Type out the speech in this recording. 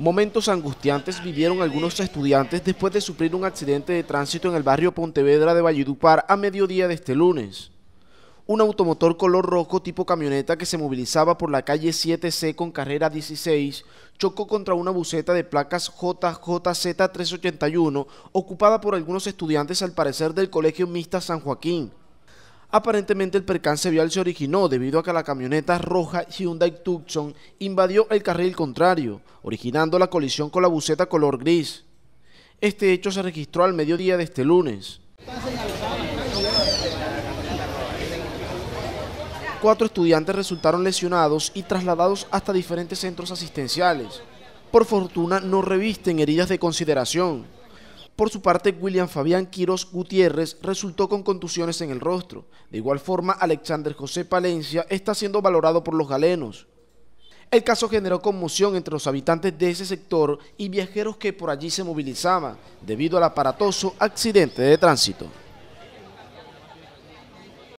Momentos angustiantes vivieron algunos estudiantes después de sufrir un accidente de tránsito en el barrio Pontevedra de Valledupar a mediodía de este lunes. Un automotor color rojo tipo camioneta que se movilizaba por la calle 7C con carrera 16 chocó contra una buceta de placas JJZ381 ocupada por algunos estudiantes al parecer del Colegio Mixta San Joaquín. Aparentemente el percance vial se originó debido a que la camioneta roja Hyundai Tucson invadió el carril contrario, originando la colisión con la buceta color gris. Este hecho se registró al mediodía de este lunes. Cuatro estudiantes resultaron lesionados y trasladados hasta diferentes centros asistenciales. Por fortuna no revisten heridas de consideración. Por su parte, William Fabián Quiroz Gutiérrez resultó con contusiones en el rostro. De igual forma, Alexander José Palencia está siendo valorado por los galenos. El caso generó conmoción entre los habitantes de ese sector y viajeros que por allí se movilizaban debido al aparatoso accidente de tránsito.